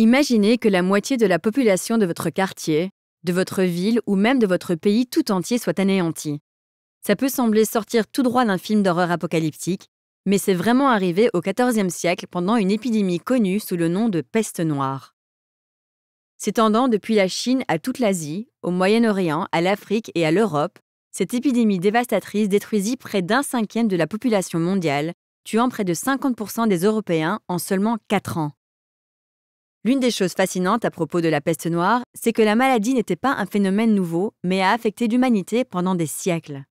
Imaginez que la moitié de la population de votre quartier, de votre ville ou même de votre pays tout entier soit anéantie. Ça peut sembler sortir tout droit d'un film d'horreur apocalyptique, mais c'est vraiment arrivé au XIVe siècle pendant une épidémie connue sous le nom de peste noire. S'étendant depuis la Chine à toute l'Asie, au Moyen-Orient, à l'Afrique et à l'Europe, cette épidémie dévastatrice détruisit près d'un cinquième de la population mondiale, tuant près de 50% des Européens en seulement 4 ans. L'une des choses fascinantes à propos de la peste noire, c'est que la maladie n'était pas un phénomène nouveau, mais a affecté l'humanité pendant des siècles.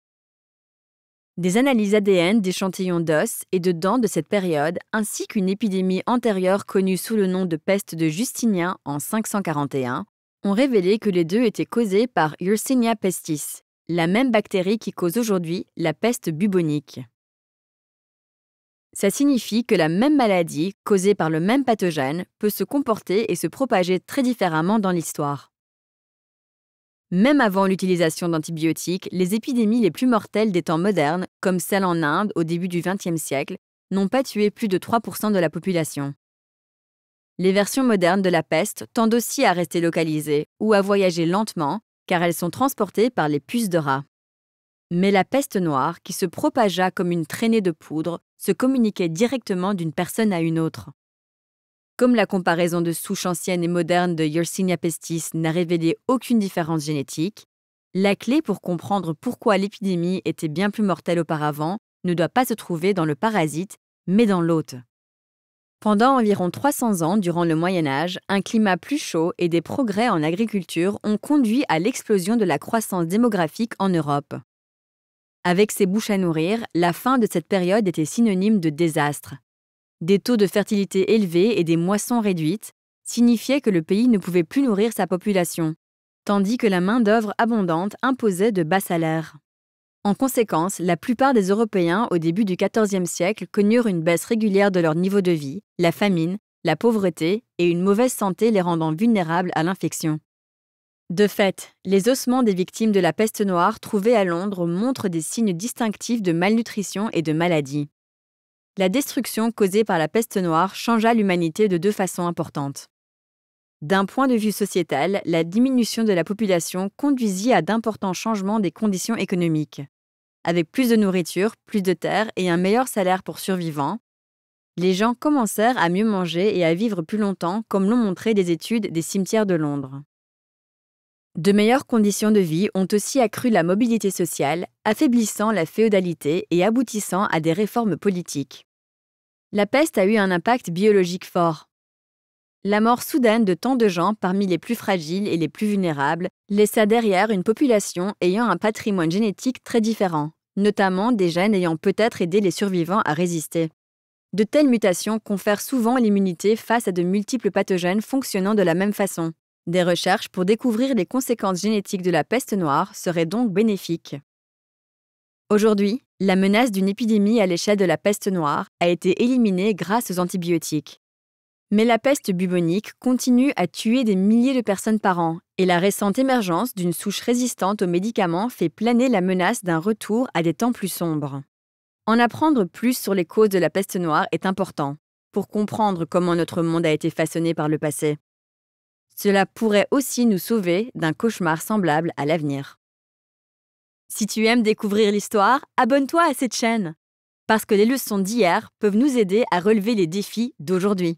Des analyses ADN d'échantillons d'os et de dents de cette période, ainsi qu'une épidémie antérieure connue sous le nom de peste de Justinien en 541, ont révélé que les deux étaient causés par Yersinia pestis, la même bactérie qui cause aujourd'hui la peste bubonique. Ça signifie que la même maladie, causée par le même pathogène, peut se comporter et se propager très différemment dans l'histoire. Même avant l'utilisation d'antibiotiques, les épidémies les plus mortelles des temps modernes, comme celle en Inde au début du XXe siècle, n'ont pas tué plus de 3% de la population. Les versions modernes de la peste tendent aussi à rester localisées ou à voyager lentement, car elles sont transportées par les puces de rats. Mais la peste noire, qui se propagea comme une traînée de poudre, se communiquait directement d'une personne à une autre. Comme la comparaison de souches anciennes et modernes de Yersinia pestis n'a révélé aucune différence génétique, la clé pour comprendre pourquoi l'épidémie était bien plus mortelle auparavant ne doit pas se trouver dans le parasite, mais dans l'hôte. Pendant environ 300 ans durant le Moyen Âge, un climat plus chaud et des progrès en agriculture ont conduit à l'explosion de la croissance démographique en Europe. Avec ses bouches à nourrir, la fin de cette période était synonyme de désastre. Des taux de fertilité élevés et des moissons réduites signifiaient que le pays ne pouvait plus nourrir sa population, tandis que la main-d'œuvre abondante imposait de bas salaires. En conséquence, la plupart des Européens au début du XIVe siècle connurent une baisse régulière de leur niveau de vie, la famine, la pauvreté et une mauvaise santé les rendant vulnérables à l'infection. De fait, les ossements des victimes de la peste noire trouvés à Londres montrent des signes distinctifs de malnutrition et de maladie. La destruction causée par la peste noire changea l'humanité de deux façons importantes. D'un point de vue sociétal, la diminution de la population conduisit à d'importants changements des conditions économiques. Avec plus de nourriture, plus de terre et un meilleur salaire pour survivants, les gens commencèrent à mieux manger et à vivre plus longtemps, comme l'ont montré des études des cimetières de Londres. De meilleures conditions de vie ont aussi accru la mobilité sociale, affaiblissant la féodalité et aboutissant à des réformes politiques. La peste a eu un impact biologique fort. La mort soudaine de tant de gens parmi les plus fragiles et les plus vulnérables laissa derrière une population ayant un patrimoine génétique très différent, notamment des gènes ayant peut-être aidé les survivants à résister. De telles mutations confèrent souvent l'immunité face à de multiples pathogènes fonctionnant de la même façon, des recherches pour découvrir les conséquences génétiques de la peste noire seraient donc bénéfiques. Aujourd'hui, la menace d'une épidémie à l'échelle de la peste noire a été éliminée grâce aux antibiotiques. Mais la peste bubonique continue à tuer des milliers de personnes par an, et la récente émergence d'une souche résistante aux médicaments fait planer la menace d'un retour à des temps plus sombres. En apprendre plus sur les causes de la peste noire est important, pour comprendre comment notre monde a été façonné par le passé. Cela pourrait aussi nous sauver d'un cauchemar semblable à l'avenir. Si tu aimes découvrir l'histoire, abonne-toi à cette chaîne, parce que les leçons d'hier peuvent nous aider à relever les défis d'aujourd'hui.